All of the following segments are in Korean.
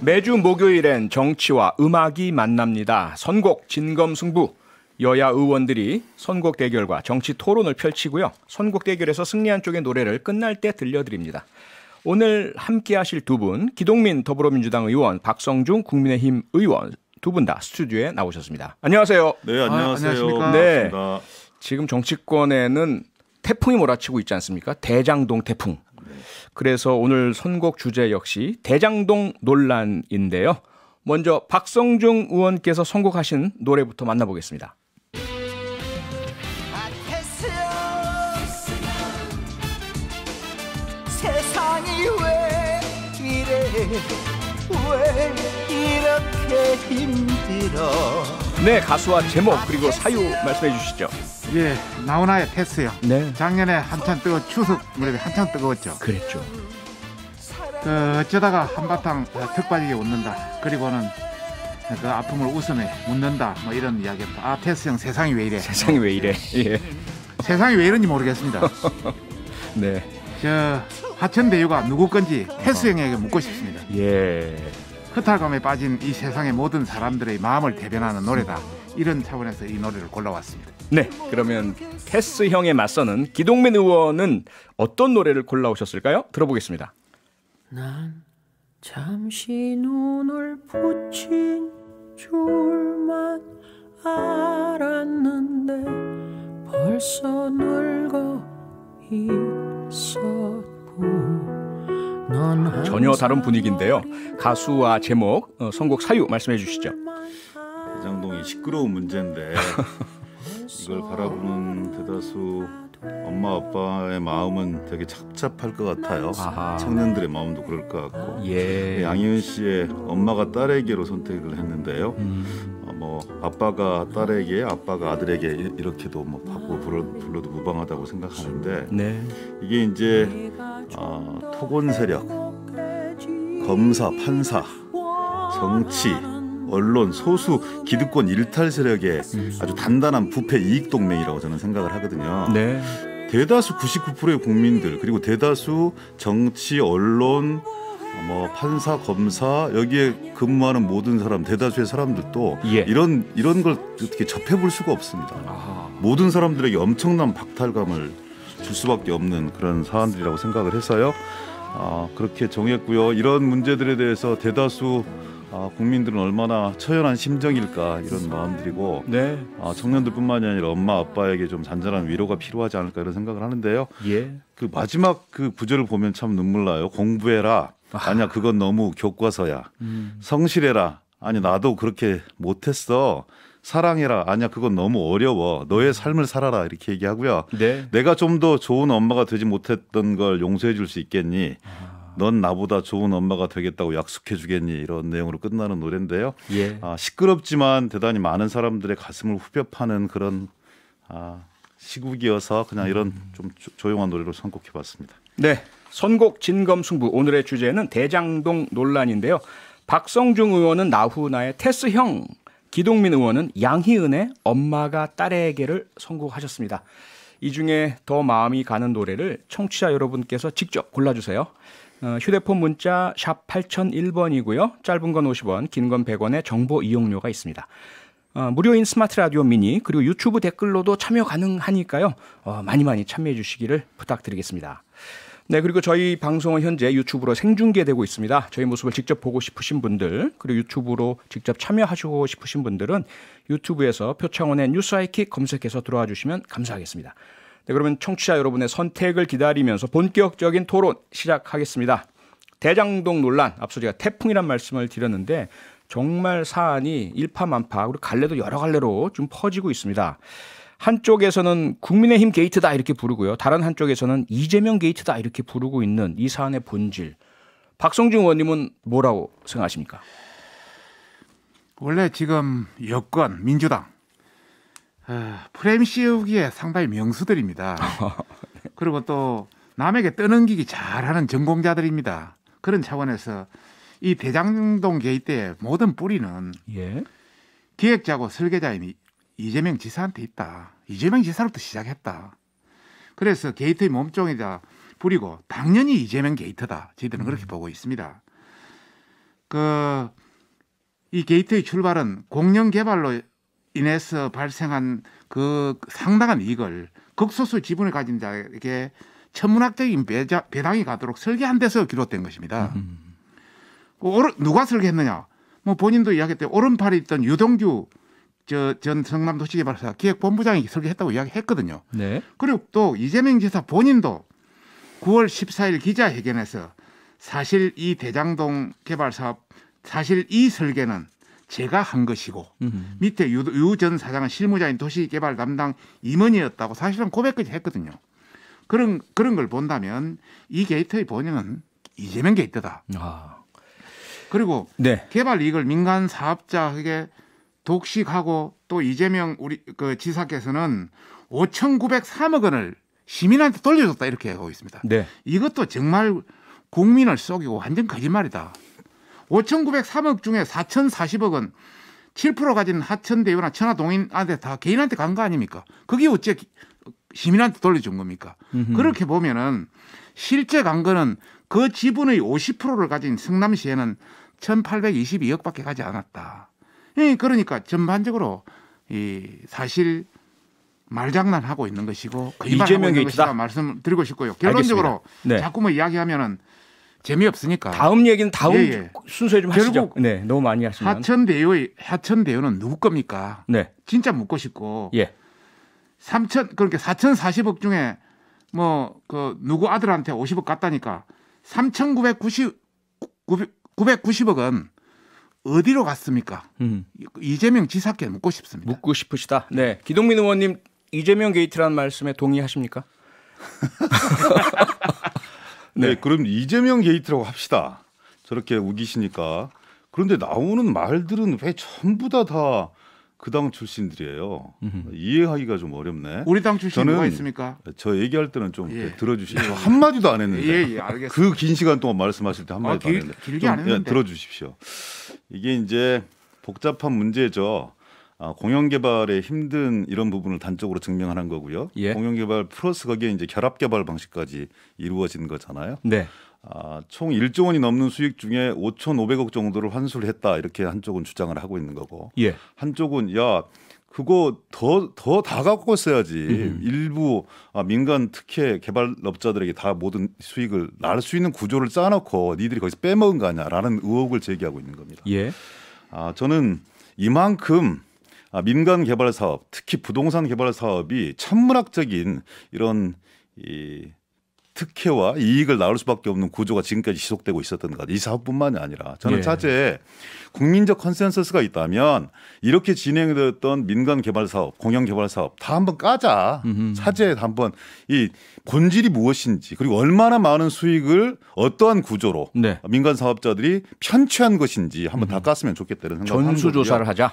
매주 목요일엔 정치와 음악이 만납니다. 선곡 진검승부. 여야 의원들이 선곡 대결과 정치 토론을 펼치고요. 선곡 대결에서 승리한 쪽의 노래를 끝날 때 들려드립니다. 오늘 함께 하실 두 분, 기동민 더불어민주당 의원, 박성중 국민의힘 의원 두 분 다 스튜디오에 나오셨습니다. 안녕하세요. 네, 안녕하세요. 아, 안녕하십니까. 네. 지금 정치권에는 태풍이 몰아치고 있지 않습니까? 대장동 태풍. 그래서 오늘 선곡 주제 역시 대장동 논란인데요. 먼저 박성중 의원께서 선곡하신 노래부터 만나보겠습니다. 왜 이렇게 힘들어 네, 가수와 제목 그리고 사유 말씀해 주시죠. 예, 나훈아의 패스요. 네. 작년에 한참 뜨거 추석 무렵에 한참 뜨거웠죠. 그랬죠. 그 어쩌다가 한바탕 어, 턱 빠지게 웃는다. 그리고는 그 아픔을 웃음에 묻는다. 뭐 이런 이야기였다. 아 패스 형 세상이 왜 이래? 세상이 왜 이래? 예. 세상이 왜 이런지 모르겠습니다. 네. 저 하천 대유가 누구 건지 패스 형에게 묻고 싶습니다. 예. 허탈감에 빠진 이 세상의 모든 사람들의 마음을 대변하는 노래다. 이런 차원에서 이 노래를 골라왔습니다. 네, 그러면 테스 형에 맞서는 기동민 의원은 어떤 노래를 골라오셨을까요? 들어보겠습니다. 난 잠시 눈을 붙인 줄만 알았는데 벌써 늙어 있었고 전혀 다른 분위기인데요. 가수와 제목, 어, 선곡 사유 말씀해 주시죠. 대장동이 시끄러운 문제인데 이걸 바라보는 대다수 엄마 아빠의 마음은 되게 착잡할 것 같아요. 아하. 청년들의 마음도 그럴 것 같고 예. 네, 양희은 씨의 엄마가 딸에게로 선택을 했는데요. 음. 어, 뭐 아빠가 딸에게, 아빠가 아들에게 이렇게도 뭐 바꿔 불러, 도 무방하다고 생각하는데 네. 이게 이제 어, 토건 세력, 검사, 판사, 정치, 언론, 소수 기득권 일탈 세력의 음. 아주 단단한 부패 이익 동맹이라고 저는 생각을 하거든요. 네. 대다수 99%의 국민들 그리고 대다수 정치, 언론, 뭐 판사, 검사 여기에 근무하는 모든 사람 대다수의 사람들도 예. 이런 이런 걸 어떻게 접해볼 수가 없습니다. 아 모든 사람들에게 엄청난 박탈감을 줄 수밖에 없는 그런 사안들이라고 생각을 했어요 아, 그렇게 정했고요. 이런 문제들에 대해서 대다수 아, 국민들은 얼마나 처연한 심정일까 이런 마음들이고 네. 아, 청년들뿐만이 아니라 엄마 아빠에게 좀 잔잔한 위로가 필요하지 않을까 이런 생각을 하는데요. 예. 그 마지막 그 구절을 보면 참 눈물 나요. 공부해라. 아. 아니야 그건 너무 교과서야. 음. 성실해라. 아니 나도 그렇게 못했어. 사랑해라. 아니야, 그건 너무 어려워. 너의 삶을 살아라. 이렇게 얘기하고요. 네. 내가 좀 더 좋은 엄마가 되지 못했던 걸 용서해 줄 수 있겠니? 아. 넌 나보다 좋은 엄마가 되겠다고 약속해 주겠니? 이런 내용으로 끝나는 노래인데요. 예. 아, 시끄럽지만 대단히 많은 사람들의 가슴을 후벼 파는 그런 아, 시국이어서 그냥 음. 이런 좀 조용한 노래로 선곡해 봤습니다. 네. 선곡 진검승부 오늘의 주제는 대장동 논란인데요. 박성중 의원은 나훈아의 테스형 기동민 의원은 양희은의 엄마가 딸에게를 선곡하셨습니다. 이 중에 더 마음이 가는 노래를 청취자 여러분께서 직접 골라주세요. 어, 휴대폰 문자 샵 8001번이고요. 짧은 건 50원, 긴 건 100원의 정보 이용료가 있습니다. 어, 무료인 스마트 라디오 미니 그리고 유튜브 댓글로도 참여 가능하니까요. 어, 많이 많이 참여해 주시기를 부탁드리겠습니다. 네, 그리고 저희 방송은 현재 유튜브로 생중계되고 있습니다. 저희 모습을 직접 보고 싶으신 분들, 그리고 유튜브로 직접 참여하시고 싶으신 분들은 유튜브에서 표창원의 뉴스하이킥 검색해서 들어와 주시면 감사하겠습니다. 네, 그러면 청취자 여러분의 선택을 기다리면서 본격적인 토론 시작하겠습니다. 대장동 논란, 앞서 제가 태풍이란 말씀을 드렸는데 정말 사안이 일파만파, 그리고 갈래도 여러 갈래로 좀 퍼지고 있습니다. 한쪽에서는 국민의힘 게이트다 이렇게 부르고요. 다른 한쪽에서는 이재명 게이트다 이렇게 부르고 있는 이 사안의 본질. 박성중 의원님은 뭐라고 생각하십니까? 원래 지금 여권 민주당 어, 프레임 씌우기에 상당히 명수들입니다. 네. 그리고 또 남에게 떠넘기기 잘하는 전공자들입니다. 그런 차원에서 이 대장동 게이트의 모든 뿌리는 예. 기획자고 설계자인 이재명 지사한테 있다. 이재명 지사로부터 시작했다. 그래서 게이트의 몸종이다 그리고 당연히 이재명 게이트다. 저희들은 음. 그렇게 보고 있습니다. 그 이 게이트의 출발은 공영 개발로 인해서 발생한 그 상당한 이익을 극소수 지분을 가진 자에게 천문학적인 배자, 배당이 가도록 설계한 데서 기록된 것입니다. 음. 그 누가 설계했느냐? 뭐 본인도 이야기했대 오른팔에 있던 유동규 저전 성남도시개발사 기획본부장이 설계했다고 이야기했거든요. 네. 그리고 또 이재명 지사 본인도 9월 14일 기자회견에서 사실 이 대장동 개발 사업 사실 이 설계는 제가 한 것이고 음흠. 밑에 유 전 사장은 실무자인 도시개발 담당 임원이었다고 사실은 고백까지 했거든요. 그런 그런 걸 본다면 이 게이트의 본연은 이재명 게이트다. 아. 그리고 네. 개발 이익을 민간 사업자에게 독식하고 또 이재명 우리 그 지사께서는 5,903억 원을 시민한테 돌려줬다 이렇게 하고 있습니다. 네. 이것도 정말 국민을 속이고 완전 거짓말이다. 5,903억 중에 4,040억은 7% 가진 하천대유나 천하동인한테 다 개인한테 간 거 아닙니까? 그게 어째 시민한테 돌려준 겁니까? 음흠. 그렇게 보면은 실제 간 거는 그 지분의 50%를 가진 성남시에는 1,822억밖에 가지 않았다. 예, 그러니까 전반적으로 이 사실 말장난하고 있는 것이고 그 이재명 게이트다 말씀드리고 싶고요. 결론적으로 네. 자꾸 뭐 이야기하면은 재미없으니까 다음 얘기는 다음 예, 예. 순서에 좀 하시죠. 네, 너무 많이 하시면 하천대유의 하천대유는 누구 겁니까? 네, 진짜 묻고 싶고 예. 3천 그러니까 4,040억 중에 뭐 그 누구 아들한테 50억 갔다니까 3,990 990억은 어디로 갔습니까? 음. 이재명 지사께 묻고 싶습니다. 묻고 싶으시다. 네. 기동민 의원님 이재명 게이트라는 말씀에 동의하십니까? 네. 네. 그럼 이재명 게이트라고 합시다. 저렇게 우기시니까. 그런데 나오는 말들은 왜 전부 다 다 그당 출신들이에요. 음흠. 이해하기가 좀 어렵네. 우리 당 출신 누가 있습니까? 저 얘기할 때는 좀 예. 들어주시고 예, 예. 한 마디도 안 했는데. 예, 예, 그긴 시간 동안 말씀하실 때한 마디도 아, 길, 안 했는데. 길게 좀, 안 했는데. 예, 들어주십시오. 이게 이제 복잡한 문제죠. 아, 공영 개발의 힘든 이런 부분을 단적으로 증명하는 거고요. 예. 공영 개발 플러스 거기에 이제 결합 개발 방식까지 이루어진 거잖아요. 네. 아, 총 1조 원이 넘는 수익 중에 5,500억 정도를 환수를 했다 이렇게 한쪽은 주장을 하고 있는 거고, 예. 한쪽은 야 그거 더더 다 갖고 써야지 음. 일부 아, 민간 특혜 개발업자들에게 다 모든 수익을 날 수 있는 구조를 짜놓고 니들이 거기서 빼먹은 거 아니야라는 의혹을 제기하고 있는 겁니다. 예. 아 저는 이만큼 아, 민간 개발 사업 특히 부동산 개발 사업이 천문학적인 이런 이 특혜와 이익을 나눌 수밖에 없는 구조가 지금까지 지속되고 있었던 것 같아요. 이 사업뿐만이 아니라 저는 예. 차제에 국민적 컨센서스가 있다면 이렇게 진행되었던 민간 개발 사업, 공영 개발 사업 다 한번 까자. 차제에 한번 이 본질이 무엇인지 그리고 얼마나 많은 수익을 어떠한 구조로 네. 민간 사업자들이 편취한 것인지 한번 다 깠으면 좋겠다는 생각을 전수 조사를 하자.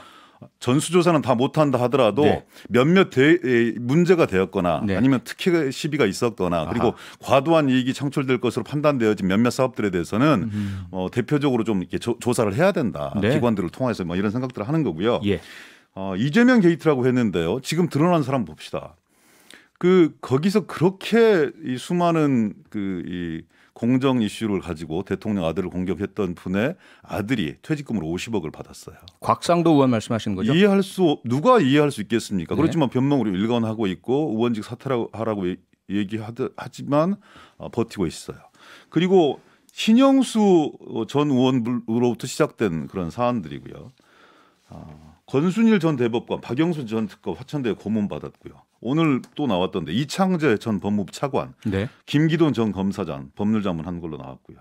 전수조사는 다 못한다 하더라도 네. 몇몇 대, 문제가 되었거나 네. 아니면 특혜 시비가 있었거나 그리고 아하. 과도한 이익이 창출될 것으로 판단되어진 몇몇 사업들에 대해서는 음. 어, 대표적으로 좀 이렇게 조, 사를 해야 된다 네. 기관들을 통해서 뭐 이런 생각들을 하는 거고요. 예. 어, 이재명 게이트라고 했는데요. 지금 드러난 사람 봅시다. 그 거기서 그렇게 이 수많은 그이 공정 이슈를 가지고 대통령 아들을 공격했던 분의 아들이 퇴직금으로 50억을 받았어요. 곽상도 의원 말씀하시는 거죠? 이해할 수 누가 이해할 수 있겠습니까? 네. 그렇지만 변명으로 일관하고 있고 의원직 사퇴하라고 얘기하지만 어, 버티고 있어요. 그리고 신영수 전 의원으로부터 시작된 그런 사안들이고요. 어, 권순일 전 대법관, 박영수전 특검 화천대 고문 받았고요. 오늘 또 나왔던데 이창재 전 법무부 차관, 네. 김기돈 전 검사장 법률자문 한 걸로 나왔고요.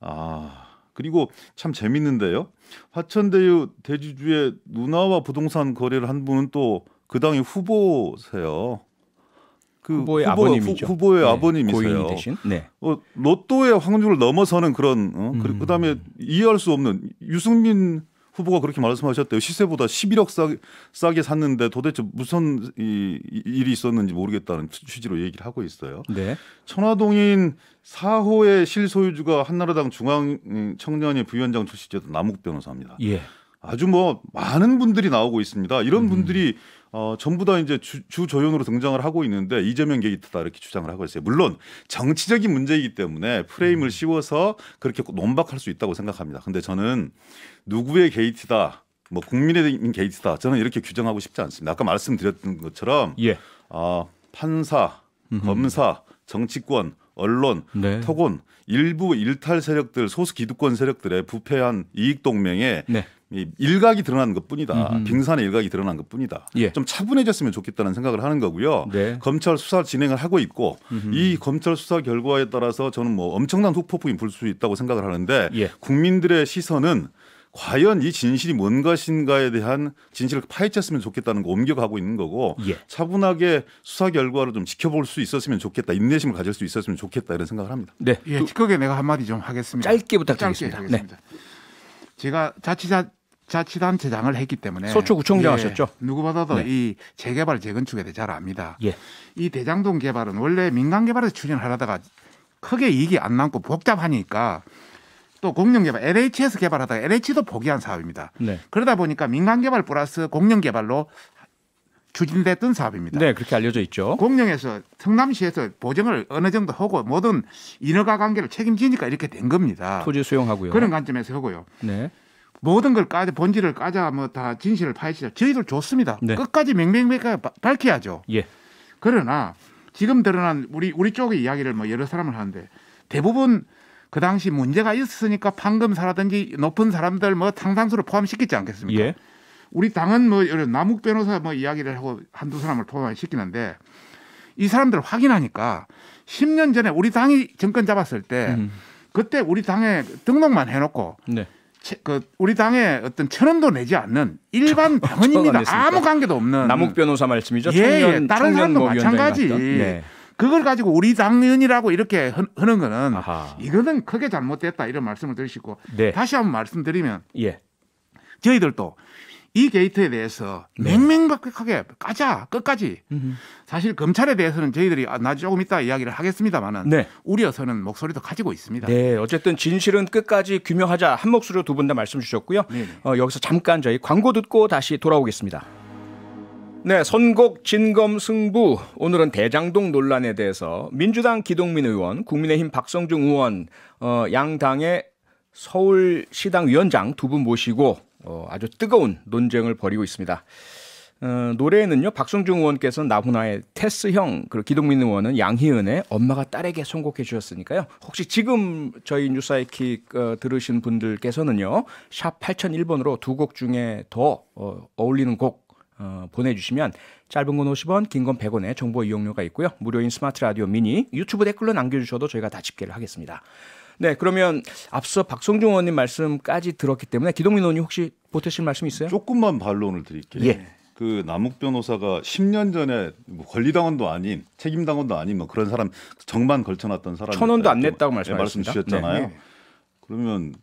아 그리고 참 재밌는데요. 화천대유 대주주의 누나와 부동산 거래를 한 분은 또 그 당의 후보세요. 그 후보의 후보, 아버님이죠. 후, 보의 네. 아버님이세요. 고인 대신. 네. 어, 로또의 확률을 넘어서는 그런 어? 음. 그다음에 이해할 수 없는 유승민 후보가 그렇게 말씀하셨대요. 시세보다 11억 싸게, 싸게 샀는데 도대체 무슨 이, 일이 있었는지 모르겠다는 취지로 얘기를 하고 있어요. 네. 천화동인 4호의 실소유주가 한나라당 중앙청년의 부위원장 출신이던 남욱 변호사입니다. 예. 아주 뭐 많은 분들이 나오고 있습니다. 이런 음. 분들이 어, 전부 다 이제 주, 주 조연으로 등장을 하고 있는데 이재명 게이트다 이렇게 주장을 하고 있어요. 물론 정치적인 문제이기 때문에 프레임을 음. 씌워서 그렇게 논박할 수 있다고 생각합니다. 근데 저는 누구의 게이트다, 뭐국민의 게이트다 저는 이렇게 규정하고 싶지 않습니다. 아까 말씀드렸던 것처럼 예. 어, 판사, 음흠. 검사, 정치권 언론, 네. 토건 일부 일탈 세력들, 소수 기득권 세력들의 부패한 이익 동맹에 네. 일각이 드러난 것 뿐이다. 음. 빙산의 일각이 드러난 것 뿐이다. 예. 좀 차분해졌으면 좋겠다는 생각을 하는 거고요. 네. 검찰 수사 진행을 하고 있고 음흠. 이 검찰 수사 결과에 따라서 저는 뭐 엄청난 후폭풍이 불 수 있다고 생각을 하는데 예. 국민들의 시선은 과연 이 진실이 뭔가신가에 대한 진실을 파헤쳤으면 좋겠다는 거 옮겨가고 있는 거고 예. 차분하게 수사 결과를 좀 지켜볼 수 있었으면 좋겠다 인내심을 가질 수 있었으면 좋겠다 이런 생각을 합니다. 네, 예, 그, 티게 내가 한마디 좀 하겠습니다. 짧게 부탁드리겠습니다. 짧게 하겠습니다. 네. 제가 자치자 자치단체장을 했기 때문에 소초구청장 예, 하셨죠. 누구보다도 네. 이 재개발 재건축에 대해 잘 압니다. 예. 이 대장동 개발은 원래 민간 개발에서 추진하다가 크게 이익이 안 남고 복잡하니까 또 공룡 개발 LH에서 개발하다가 LH도 포기한 사업입니다. 네. 그러다 보니까 민간 개발 플러스 공룡 개발로 추진됐던 사업입니다. 네, 그렇게 알려져 있죠. 공룡에서 성남시에서 보증을 어느 정도 하고 모든 인허가 관계를 책임지니까 이렇게 된 겁니다. 토지 수용하고요. 그런 관점에서 하고요. 네. 모든 걸 까자 본질을 까자 뭐 다 진실을 파헤치자 저희들 좋습니다. 네. 끝까지 맹맹하게 밝혀야죠. 예. 그러나 지금 드러난 우리 우리 쪽의 이야기를 뭐 여러 사람을 하는데 대부분 그 당시 문제가 있었으니까 판검사라든지 높은 사람들 뭐 상당수를 포함시키지 않겠습니까? 예. 우리 당은 뭐 여러 남욱 변호사 뭐 이야기를 하고 한두 사람을 포함시키는데 이 사람들 확인하니까 10년 전에 우리 당이 정권 잡았을 때 음. 그때 우리 당에 등록만 해놓고 네. 그 우리 당에 어떤 천원도 내지 않는 일반 병원입니다. 아무 관계도 없는 남욱 변호사 말씀이죠. 예, 예 청년, 예. 다른 사람도 뭐 마찬가지. 네. 그걸 가지고 우리 당의원이라고 이렇게 하는 거는 아하. 이거는 크게 잘못됐다 이런 말씀을 드리시고 네. 다시 한번 말씀드리면 예. 저희들도 이 게이트에 대해서 네. 맹맹박백하게 까자 끝까지 음흠. 사실 검찰에 대해서는 저희들이 아, 나 조금 이따 이야기를 하겠습니다만은 네. 우려서는 목소리도 가지고 있습니다. 네, 어쨌든 진실은 끝까지 규명하자 한 목소리로 두 분 다 말씀 주셨고요. 네, 네. 어, 여기서 잠깐 저희 광고 듣고 다시 돌아오겠습니다. 네, 선곡 진검 승부. 오늘은 대장동 논란에 대해서 민주당 기동민 의원, 국민의힘 박성중 의원, 어, 양당의 서울시당 위원장 두 분 모시고 어, 아주 뜨거운 논쟁을 벌이고 있습니다. 어, 노래는요 박성중 의원께서 나훈아의 테스형 그리고 기동민 의원은 양희은의 엄마가 딸에게 선곡해 주셨으니까요 혹시 지금 저희 뉴사이킥 어, 들으신 분들께서는요 샵 8001번으로 두 곡 중에 더 어, 어울리는 곡 어, 보내주시면 짧은 건 50원 긴 건 100원의 정보 이용료가 있고요 무료인 스마트 라디오 미니 유튜브 댓글로 남겨주셔도 저희가 다 집계를 하겠습니다 네, 그러면 앞서 박성중 의원님 말씀까지 들었기 때문에 기동민 의원님 혹시 보태실 말씀 있어요? 조금만 반론을 드릴게요. 예. 그 남욱 변호사가 10년 전에 뭐 권리당원도 아닌 책임당원도 아닌 뭐 그런 사람 정만 걸쳐놨던 사람 천 원도 안 냈다고 예, 말씀, 네, 말씀 주셨잖아요. 네. 그러면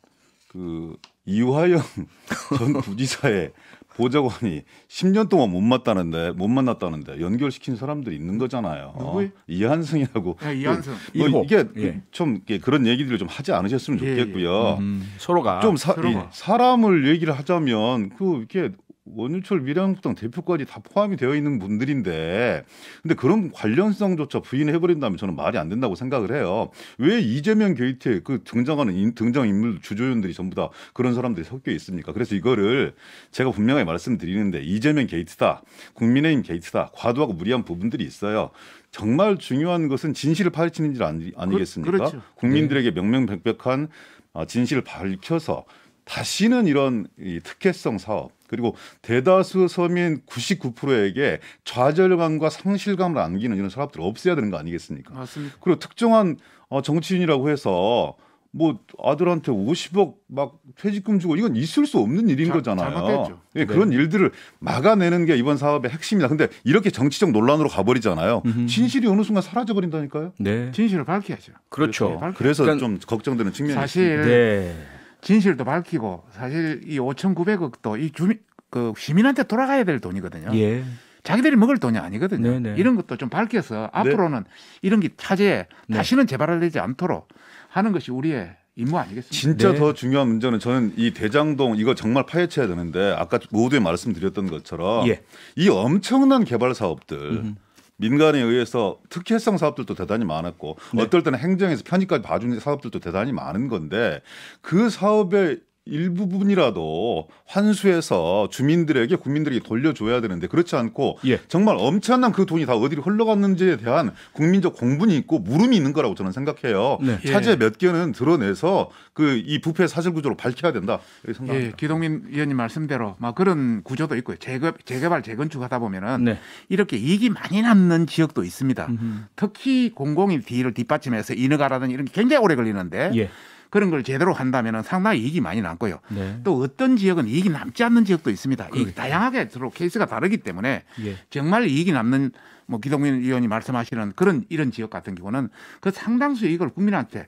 그 이화영 전 부지사의 보좌관이 10년 동안 못 만났다는데 못 만났다는데 연결시킨 사람들이 있는 거잖아요. 누구요? 이한승이라고. 네, 이한승. 그, 뭐, 뭐 이게 예. 좀 그런 얘기들을 좀 하지 않으셨으면 좋겠고요. 예, 예. 음, 서로가 좀 사, 서로가. 사람을 얘기를 하자면 그 이렇게 원유철 미래한국당 대표까지 다 포함이 되어 있는 분들인데 근데 그런 관련성조차 부인해 버린다면 저는 말이 안 된다고 생각을 해요. 왜 이재명 게이트에 그 등장하는 인, 등장 인물 주조연들이 전부 다 그런 사람들이 섞여 있습니까? 그래서 이거를 제가 분명히 말씀드리는데 이재명 게이트다, 국민의힘 게이트다, 과도하고 무리한 부분들이 있어요. 정말 중요한 것은 진실을 파헤치는지 아니, 아니겠습니까? 그, 그렇죠. 국민들에게 네. 명명백백한 아, 진실을 밝혀서 다시는 이런 이 특혜성 사업 그리고 대다수 서민 99%에게 좌절감과 상실감을 안기는 이런 사업들을 없애야 되는 거 아니겠습니까? 맞습니다. 그리고 특정한 어, 정치인이라고 해서 뭐 아들한테 50억 막 퇴직금 주고 이건 있을 수 없는 일인 자, 거잖아요. 예, 네. 그런 일들을 막아내는 게 이번 사업의 핵심이다. 근데 이렇게 정치적 논란으로 가버리잖아요. 음흠. 진실이 어느 순간 사라져 버린다니까요. 네. 네. 진실을 밝혀야죠. 그렇죠. 그래서, 그래서 그러니까 좀 걱정되는 측면이 사실 있습니다. 네. 진실도 밝히고 사실 이 5,900억도 이 주민 그 시민한테 돌아가야 될 돈이거든요. 예. 자기들이 먹을 돈이 아니거든요. 네네. 네. 이런 것도 좀 밝혀서 네. 앞으로는 네. 이런 게 차제에 네. 다시는 재발되지 않도록 하는 것이 우리의 임무 아니겠습니까? 진짜 네. 더 중요한 문제는 저는 이 대장동 이거 정말 파헤쳐야 되는데 아까 모두에 말씀드렸던 것처럼 예. 이 엄청난 개발 사업들 음. 민간에 의해서 특혜성 사업들도 대단히 많았고 네. 어떨 때는 행정에서 편의까지 봐주는 사업들도 대단히 많은 건데 그 사업의 일부분이라도 환수해서 주민들에게 국민들에게 돌려줘야 되는데 그렇지 않고 예. 정말 엄청난 그 돈이 다 어디로 흘러갔는지에 대한 국민적 공분이 있고 물음이 있는 거라고 저는 생각해요. 네. 차제 예. 몇 개는 드러내서 그 이 부패 사실 구조로 밝혀야 된다. 예, 생각합니다. 예, 기동민 위원님 말씀대로 막 그런 구조도 있고요. 재급, 재개발 재건축하다 보면은 네. 이렇게 이익이 많이 남는 지역도 있습니다. 음흠. 특히 공공인 비를 뒷받침해서 인허가라든지 이런 게 굉장히 오래 걸리는데. 예. 그런 걸 제대로 한다면 상당히 이익이 많이 남고요. 네. 또 어떤 지역은 이익이 남지 않는 지역도 있습니다. 그렇 다양하게 서로 케이스가 다르기 때문에 예. 정말 이익이 남는 뭐 기동민 의원이 말씀하시는 그런 이런 지역 같은 경우는 그 상당수 이익을 국민한테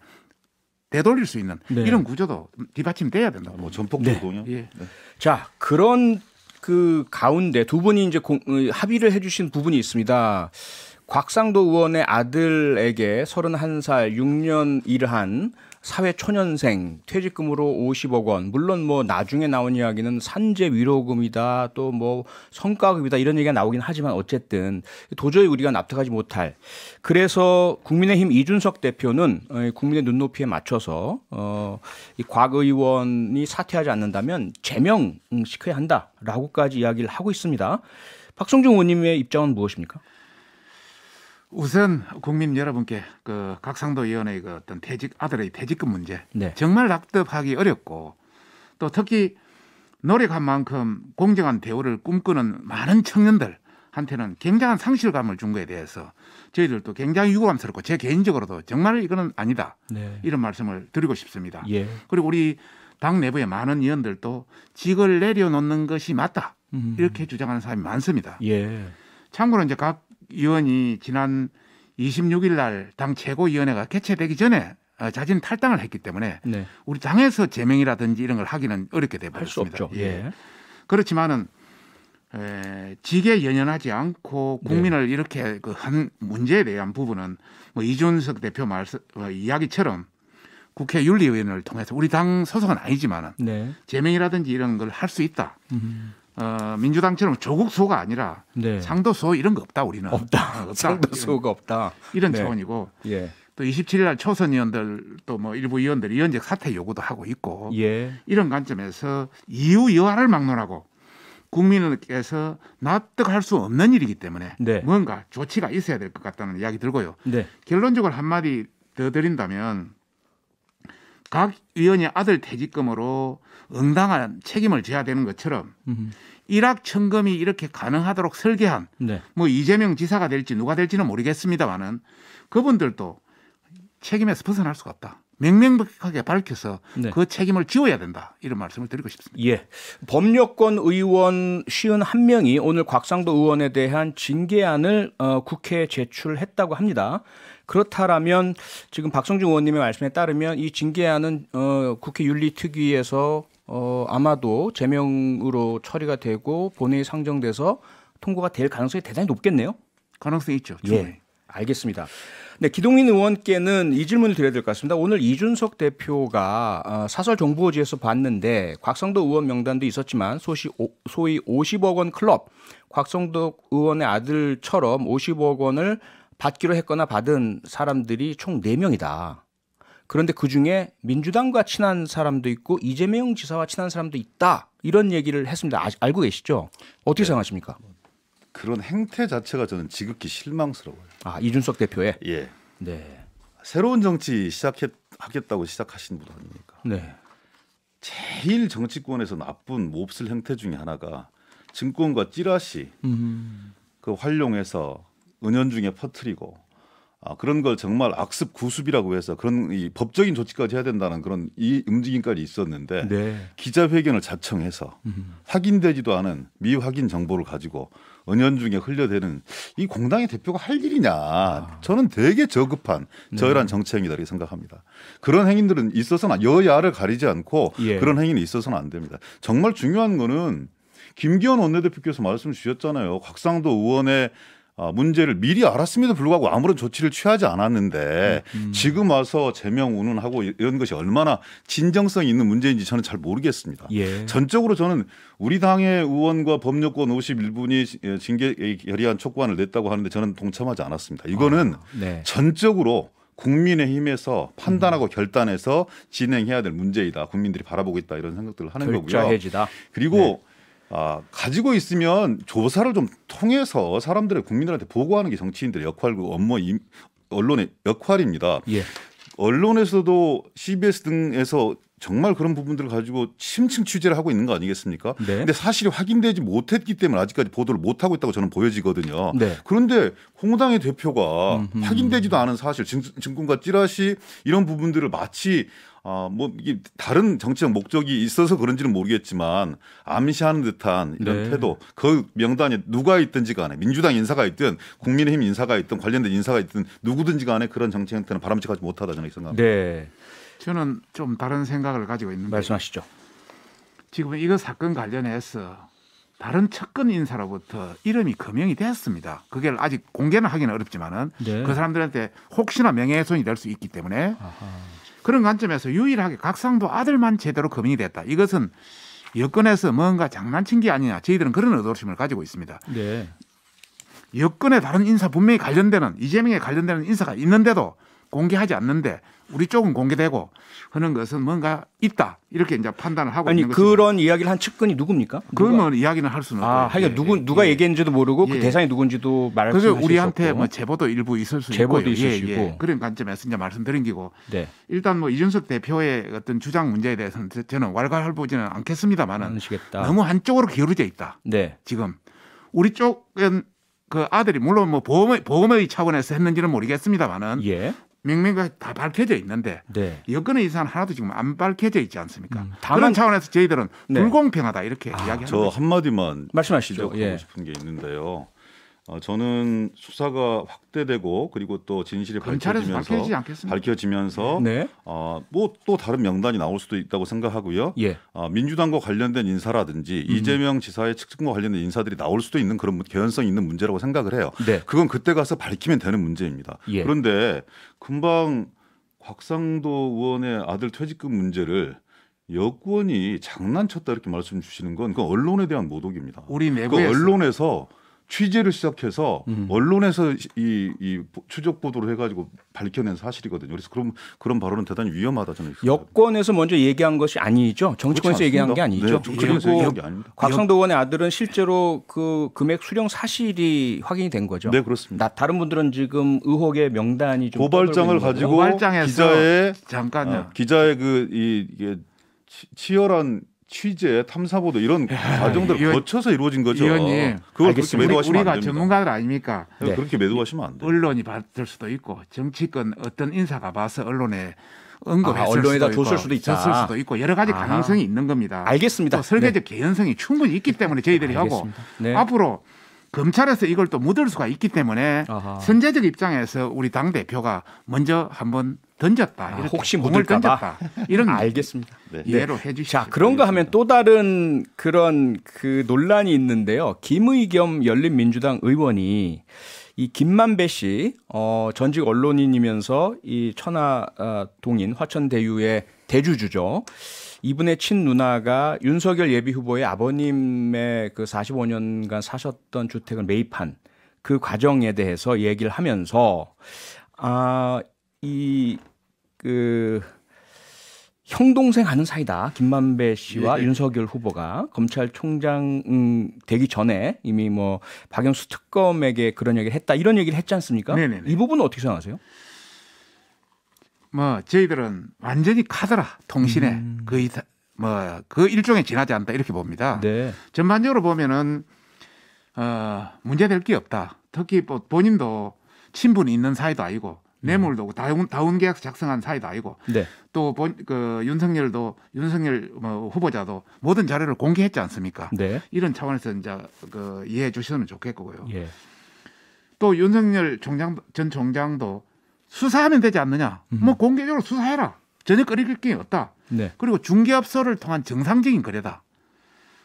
되돌릴 수 있는 네. 이런 구조도 뒷받침돼야 된다. 뭐 전폭적으로요. 네. 예. 네. 자 그런 그 가운데 두 분이 이제 공, 어, 합의를 해주신 부분이 있습니다. 곽상도 의원의 아들에게 31살 6년 일한 사회 초년생 퇴직금으로 50억 원. 물론 뭐 나중에 나온 이야기는 산재 위로금이다. 또 뭐 성과급이다. 이런 얘기가 나오긴 하지만 어쨌든 도저히 우리가 납득하지 못할. 그래서 국민의힘 이준석 대표는 어, 국민의 눈높이에 맞춰서 어이 과의원이 거 사퇴하지 않는다면 제명 음, 시켜야 한다라고까지 이야기를 하고 있습니다. 박성중 의원님의 입장은 무엇입니까? 우선 국민 여러분께 그 각상도 위원회의 그 어떤 퇴직 아들의 퇴직금 문제 네. 정말 납득하기 어렵고 또 특히 노력한 만큼 공정한 대우를 꿈꾸는 많은 청년들한테는 굉장한 상실감을 준 거에 대해서 저희들도 굉장히 유감스럽고 제 개인적으로도 정말 이거는 아니다 네. 이런 말씀을 드리고 싶습니다. 예. 그리고 우리 당 내부의 많은 의원들도 직을 내려놓는 것이 맞다 음. 이렇게 주장하는 사람이 많습니다. 예. 참고로 이제 각 의원이 지난 26일 날 당 최고위원회가 개최되기 전에 어, 자진 탈당을 했기 때문에 네. 우리 당에서 제명이라든지 이런 걸 하기는 어렵게 돼버렸습니다. 예. 예. 그렇지만은 에, 직에 연연하지 않고 네. 국민을 네. 이렇게 그한 문제에 대한 부분은 뭐 이준석 대표 말씀 어, 이야기처럼 국회 윤리위원을 통해서 우리 당 소속은 아니지만은 네. 제명이라든지 이런 걸 할 수 있다. 음. 어, 민주당처럼 조국 소가 아니라 네. 상도 소 이런 거 없다 우리는 없다, 어, 없다. 상도 소가 없다 이런 네. 차원이고 예. 또 27일 날 초선 의원들 도뭐 일부 의원들이 의원직 사퇴 요구도 하고 있고 예. 이런 관점에서 이유 여하를 막론하고 국민께서 납득할 수 없는 일이기 때문에 네. 뭔가 조치가 있어야 될 것 같다는 이야기 들고요. 네. 결론적으로 한마디 더 드린다면 각의원의 아들 퇴직금으로 응당한 책임을 져야 되는 것처럼 일학 천금이 이렇게 가능하도록 설계한 네. 뭐 이재명 지사가 될지 누가 될지는 모르겠습니다만은 그분들도 책임에서 벗어날 수가 없다. 명명백하게 밝혀서 네. 그 책임을 지워야 된다 이런 말씀을 드리고 싶습니다. 예. 법률권 의원 쉬운 한 명이 오늘 곽상도 의원에 대한 징계안을 어, 국회에 제출했다고 합니다. 그렇다라면 지금 박성중 의원님의 말씀에 따르면 이 징계안은 어, 국회 윤리특위에서 어, 아마도 제명으로 처리가 되고 본회의 상정돼서 통과가 될 가능성이 대단히 높겠네요. 가능성이 있죠. 예. 알겠습니다. 네, 기동인 의원께는 이 질문을 드려야 될 것 같습니다. 오늘 이준석 대표가 어, 사설 정부호지에서 봤는데 곽성도 의원 명단도 있었지만 소시, 오, 소위 50억 원 클럽 곽성도 의원의 아들처럼 50억 원을 받기로 했거나 받은 사람들이 총 4명이다. 그런데 그 중에 민주당과 친한 사람도 있고 이재명 지사와 친한 사람도 있다. 이런 얘기를 했습니다. 아, 알고 계시죠? 어떻게 네. 생각하십니까? 그런 행태 자체가 저는 지극히 실망스러워요. 아, 이준석 대표의? 예. 네. 새로운 정치 시작하겠다고 시작하신 분 아닙니까? 네. 제일 정치권에서 나쁜 몹쓸 행태 중의 하나가 증권과 찌라시 음. 그 활용해서 은연중에 퍼트리고 아, 그런 걸 정말 악습 구습이라고 해서 그런 이 법적인 조치까지 해야 된다는 그런 이 움직임까지 있었는데 네. 기자회견을 자청해서 음. 확인되지도 않은 미확인 정보를 가지고 은연중에 흘려대는 이 공당의 대표가 할 일이냐 아. 저는 되게 저급한 네. 저열한 네. 정치행위다 이렇게 생각합니다. 그런 행위들은 있어서는 여야를 가리지 않고 예. 그런 행위는 있어서는 안 됩니다. 정말 중요한 거는 김기현 원내대표께서 말씀 주셨잖아요. 곽상도 의원의 어, 문제를 미리 알았음에도 불구하고 아무런 조치를 취하지 않았는데 음. 음. 지금 와서 제명 운운하고 이런 것이 얼마나 진정성 있는 문제인지 저는 잘 모르겠습니다. 예. 전적으로 저는 우리 당의 의원과 법률권 51분이 예, 징계 결의안 촉구안을 냈다고 하는데 저는 동참하지 않았습니다. 이거는 아, 네. 전적으로 국민의힘에서 음. 판단하고 음. 결단해서 진행해야 될 문제이다. 국민들이 바라보고 있다. 이런 생각들을 하는 결자해지다. 거고요. 그리고 네. 아, 가지고 있으면 조사를 좀 통해서 사람들의 국민들한테 보고하는 게 정치인들의 역할고 그 업무 임, 언론의 역할입니다. 예. 언론에서도 CBS 등에서 정말 그런 부분들을 가지고 심층 취재를 하고 있는 거 아니겠습니까? 네. 근데 사실이 확인되지 못했기 때문에 아직까지 보도를 못 하고 있다고 저는 보여지거든요. 네. 그런데 홍당의 대표가 음흠. 확인되지도 않은 사실, 증, 증권과 찌라시 이런 부분들을 마치 어, 뭐 이게 다른 정치적 목적이 있어서 그런지는 모르겠지만 암시하는 듯한 이런 네. 태도 그 명단에 누가 있든지 간에 민주당 인사가 있든 국민의힘 인사가 있든 관련된 인사가 있든 누구든지 간에 그런 정치 행태는 바람직하지 못하다 저는 생각합니다. 네. 저는 좀 다른 생각을 가지고 있는데 말씀하시죠. 지금 이거 사건 관련해서 다른 척근 인사로부터 이름이 거명이 되었습니다 그게 아직 공개는 하기는 어렵지만은 네. 그 사람들한테 혹시나 명예훼손이 될 수 있기 때문에 아하. 그런 관점에서 유일하게 각상도 아들만 제대로 검인이 됐다. 이것은 여권에서 뭔가 장난친 게 아니냐. 저희들은 그런 의도심을 가지고 있습니다. 네. 여권의 다른 인사 분명히 관련되는 이재명에 관련되는 인사가 있는데도 공개하지 않는데 우리 쪽은 공개되고 하는 것은 뭔가 있다 이렇게 이제 판단을 하고 아니, 있는 거죠. 그런 이야기를 한 측근이 누굽니까? 그러면 이야기는 할 수는 아, 없고. 하여간 예, 누구 예, 누가 예. 얘기했는지도 모르고 그 예. 대상이 누군지도 말할 수 없고. 우리한테 뭐 제보도 일부 있을 수 제보도 있고요. 있을 예, 수 있고. 예, 그런 관점에서 이제 말씀드린 기고. 네. 일단 뭐 이준석 대표의 어떤 주장 문제에 대해서는 저는 왈가왈부지는 않겠습니다만은 너무 한쪽으로 기울어져 있다. 네. 지금 우리 쪽은 그 아들이 물론 뭐 보험의 보험의 차원에서 했는지는 모르겠습니다만은 예. 명명과 다 밝혀져 있는데 네. 여건의 이상는 하나도 지금 안 밝혀져 있지 않습니까? 음, 그런 차원에서 저희들은 네. 불공평하다 이렇게 아, 이야기합니다. 저 한마디만 말씀하시죠. 예. 싶은 게 있는데요. 어, 저는 수사가 확대되고 그리고 또 진실이 밝혀지면서 밝혀지면서 네. 어, 뭐 또 다른 명단이 나올 수도 있다고 생각하고요. 예. 어, 민주당과 관련된 인사라든지 음. 이재명 지사의 측근과 관련된 인사들이 나올 수도 있는 그런 개연성 있는 문제라고 생각을 해요. 네. 그건 그때 가서 밝히면 되는 문제입니다. 예. 그런데 금방 곽상도 의원의 아들 퇴직금 문제를 여권이 장난쳤다 이렇게 말씀 주시는 건 그 언론에 대한 모독입니다. 우리 그 내부에서. 그 언론에서 취재를 시작해서 음. 언론에서 이, 이 추적 보도를 해가지고 밝혀낸 사실이거든요. 그래서 그런 그런 발언은 대단히 위험하다 저는. 여권에서 먼저 얘기한 것이 아니죠. 정치권에서 얘기한 게 아니죠. 네, 정치권에서 얘기한 게 아닙니다. 곽상도 의원의 아들은 실제로 그 금액 수령 사실이 확인이 된 거죠. 네 그렇습니다. 나, 다른 분들은 지금 의혹의 명단이 좀 고발장을 가지고 기자의 잠깐요. 아, 기자의 그이 치열한 취재, 탐사보도 이런 예. 과정들을 의원, 거쳐서 이루어진 거죠. 의원님, 그걸 알겠습니다. 그렇게 매도하시면 우리가 전문가들 아닙니까? 네. 그렇게 매도하시면 안 돼요. 언론이 봤을 수도 있고 정치권 어떤 인사가 봐서 언론에 언급했을 아, 언론에다 수도 줬을 수도 있다. 줬을 수도 있고 여러 가지 가능성이 아. 있는 겁니다. 알겠습니다. 설계적 네. 개연성이 충분히 있기 때문에 저희들이 네, 알겠습니다. 하고 네. 앞으로 검찰에서 이걸 또 묻을 수가 있기 때문에 아하. 선제적 입장에서 우리 당 대표가 먼저 한 번 던졌다. 아, 혹시 묻을까 다 이런 알겠습니다. 네. 로 네. 해 주시죠. 자, 그런거 하면 또 다른 그런 그 논란이 있는데요. 김의겸 열린민주당 의원이 이 김만배 씨 어, 전직 언론인이면서 이 천하 동인 화천대유의 대주주죠. 이분의 친누나가 윤석열 예비 후보의 아버님의 그 45년간 사셨던 주택을 매입한 그 과정에 대해서 얘기를 하면서 아, 이 그 형동생 아는 사이다. 김만배 씨와 예. 윤석열 후보가 검찰총장 음, 되기 전에 이미 뭐 박영수 특검에게 그런 얘기를 했다. 이런 얘기를 했지 않습니까? 네네네. 네, 네. 이 부분은 어떻게 생각하세요? 뭐 저희들은 완전히 카더라 통신에 음. 거의 그 뭐그 일종에 지나지 않다 이렇게 봅니다. 네. 전반적으로 보면은 어 문제될 게 없다. 특히 뭐 본인도 친분이 있는 사이도 아니고 음. 뇌물도 음. 다운, 다운 계약서 작성한 사이도 아니고 네. 또 본, 그, 윤석열도 윤석열 뭐, 후보자도 모든 자료를 공개했지 않습니까? 네. 이런 차원에서 이제 그 이해해 주시면 좋겠고요. 예. 또 윤석열 총장 전 총장도 수사하면 되지 않느냐. 음. 뭐 공개적으로 수사해라. 전혀 꺼리길 게 없다. 네. 그리고 중개업소를 통한 정상적인 거래다.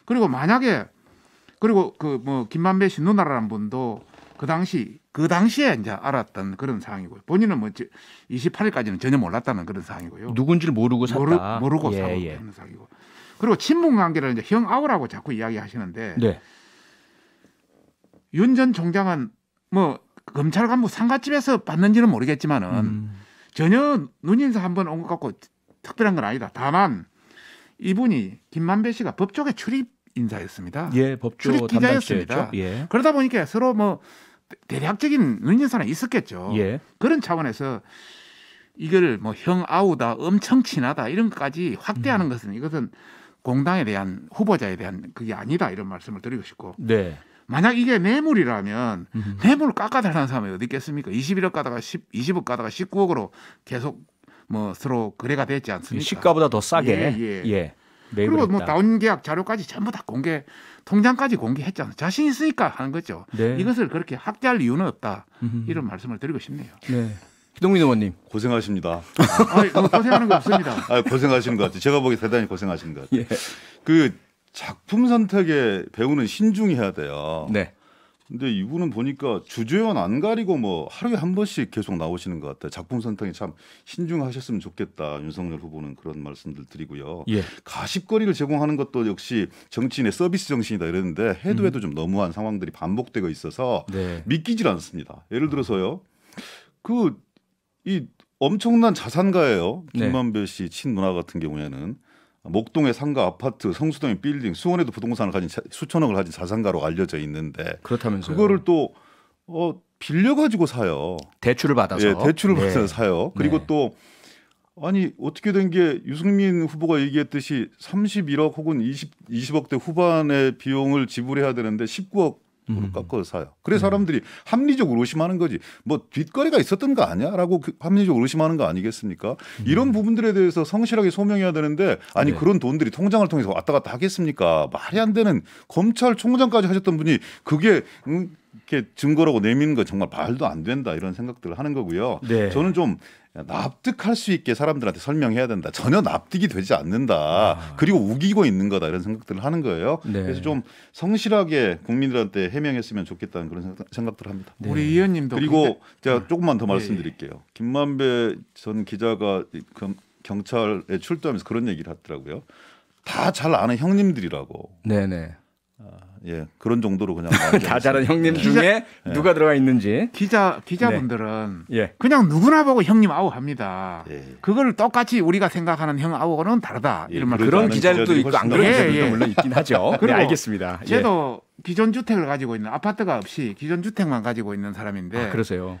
그리고 만약에 그리고 그 뭐 김만배 씨 누나라는 분도 그 당시 그 당시에 이제 알았던 그런 상황이고요. 본인은 뭐 28일까지는 전혀 몰랐다는 그런 상황이고요. 누군지를 모르고 샀다. 모르, 고 예, 사고 예. 는 상황이고. 그리고 친분 관계를 이제 형 아우라고 자꾸 이야기하시는데 네. 윤전 총장은 뭐 검찰 간부 뭐 상가집에서 봤는지는 모르겠지만은 음. 전혀 눈인사 한번 온 것 같고 특별한 건 아니다. 다만 이분이 김만배 씨가 법조계 출입 인사였습니다. 예, 법조 출입 기자였습니다. 예. 그러다 보니까 서로 뭐 대략적인 눈인사는 있었겠죠. 예. 그런 차원에서 이걸 뭐형 아우다 엄청 친하다 이런 것까지 확대하는 음. 것은 이것은 공당에 대한 후보자에 대한 그게 아니다 이런 말씀을 드리고 싶고 네. 만약 이게 뇌물이라면 뇌물 깎아달라는 사람이 어디 있겠습니까? 21억 가다가 10, 20억 가다가 19억으로 계속 뭐 서로 거래가 되지 않습니까? 시가보다 더 싸게. 예. 예. 예. 그리고 뭐다운 계약 자료까지 전부 다 공개 통장까지 공개했잖아 자신 있으니까 하는 거죠. 네. 이것을 그렇게 학대할 이유는 없다. 음흠. 이런 말씀을 드리고 싶네요. 네. 기동민 의원님 고생하십니다. 아니, 뭐 고생하는 거 없습니다. 아, 고생하시는 것 같아요. 제가 보기 대단히 고생하신 것 같아요. 예. 그 작품 선택에 배우는 신중해야 돼요. 네. 근데 이분은 보니까 주제원 안 가리고 뭐 하루에 한 번씩 계속 나오시는 것 같아요. 작품 선택에 참 신중하셨으면 좋겠다. 윤석열 후보는 그런 말씀들 드리고요. 예. 가십거리를 제공하는 것도 역시 정치인의 서비스 정신이다 이랬는데 해도 음. 해도 좀 너무한 상황들이 반복되고 있어서 네. 믿기질 않습니다. 예를 들어서요. 그이 엄청난 자산가예요. 네. 김만배 씨 친누나 같은 경우에는 목동의 상가, 아파트, 성수동의 빌딩, 수원에도 부동산을 가진 수천억을 가진 자산가로 알려져 있는데 그렇다면서요. 그거를 또 어, 빌려 가지고 사요. 대출을 받아서. 예, 대출을 네. 받아서 사요. 그리고 네. 또 아니 어떻게 된 게 유승민 후보가 얘기했듯이 31억 혹은 20 20억대 후반의 비용을 지불해야 되는데 19억 음. 깎서 사요. 그래서 사람들이 합리적으로 의심하는 거지. 뭐 뒷거래가 있었던 거 아니야라고 그 합리적으로 의심하는 거 아니겠습니까? 음. 이런 부분들에 대해서 성실하게 소명해야 되는데 아니 네. 그런 돈들이 통장을 통해서 왔다 갔다 하겠습니까? 말이 안 되는 검찰총장까지 하셨던 분이 그게 음, 이렇게 증거라고 내미는 거 정말 말도 안 된다 이런 생각들을 하는 거고요. 네. 저는 좀 납득할 수 있게 사람들한테 설명해야 된다. 전혀 납득이 되지 않는다. 아. 그리고 우기고 있는 거다 이런 생각들을 하는 거예요. 네. 그래서 좀 성실하게 국민들한테 해명했으면 좋겠다는 그런 생각, 들을 합니다. 네. 우리 의원님도 그리고 근데... 제가 조금만 더 음. 말씀드릴게요. 네. 김만배 전 기자가 그 경찰에 출두하면서 그런 얘기를 하더라고요. 다 잘 아는 형님들이라고. 네네. 네. 아, 예 그런 정도로 그냥 다 자란 형님 네. 중에 네. 누가 들어가 있는지 기자 기자분들은 네. 예. 그냥 누구나 보고 형님 아우 합니다. 예. 그걸 똑같이 우리가 생각하는 형 아우는 다르다. 예, 이런 말 그런 기자들도 있고 안 그런 기자들도 예, 물론 있긴 하죠. 그리고 네, 알겠습니다. 저도 예. 기존 주택을 가지고 있는 아파트가 없이 기존 주택만 가지고 있는 사람인데 아, 그러세요.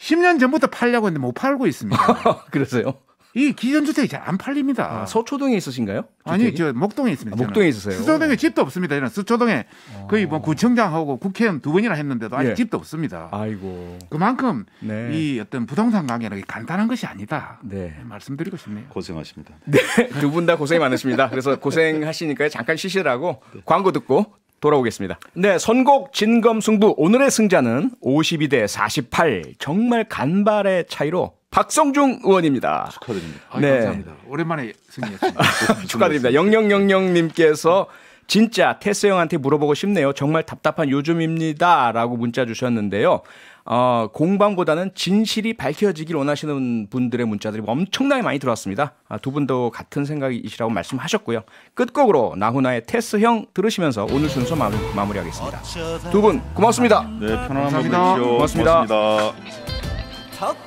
10년 전부터 팔려고 했는데 못 팔고 있습니다. 그래서요? 이 기존주택이 잘 안 팔립니다. 아, 서초동에 있으신가요? 아니, 저 목동에 있습니다. 아, 목동에 있으세요? 수초동에 집도 없습니다. 이런 수초동에 아. 거의 뭐 구청장하고 국회의원 두 번이나 했는데도 아직 예. 집도 없습니다. 아이고. 그만큼 네. 이 어떤 부동산 강의는 간단한 것이 아니다. 네. 말씀드리고 싶네요. 고생하십니다. 네. 두 분 다 고생이 많으십니다. 그래서 고생하시니까 잠깐 쉬시라고 광고 듣고 돌아오겠습니다. 네, 선곡 진검 승부 오늘의 승자는 52대 48 정말 간발의 차이로 박성중 의원입니다. 축하드립니다. 아, 네. 감사합니다. 오랜만에 승리했습니다. 축하드립니다. 영영영영님께서 진짜 테스 형한테 물어보고 싶네요. 정말 답답한 요즘입니다. 라고 문자 주셨는데요. 어, 공방보다는 진실이 밝혀지길 원하시는 분들의 문자들이 엄청나게 많이 들어왔습니다. 아, 두 분도 같은 생각이시라고 말씀하셨고요. 끝곡으로 나훈아의 테스 형 들으시면서 오늘 순서 마무리, 하겠습니다 두 분 고맙습니다. 네, 편안한 밤 되십시오. 고맙습니다. 고맙습니다.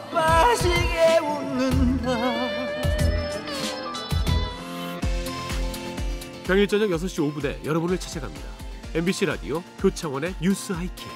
빠지게 웃는다 평일 저녁 6시 5분에 여러분을 찾아갑니다. MBC 라디오 교창원의 뉴스 하이킥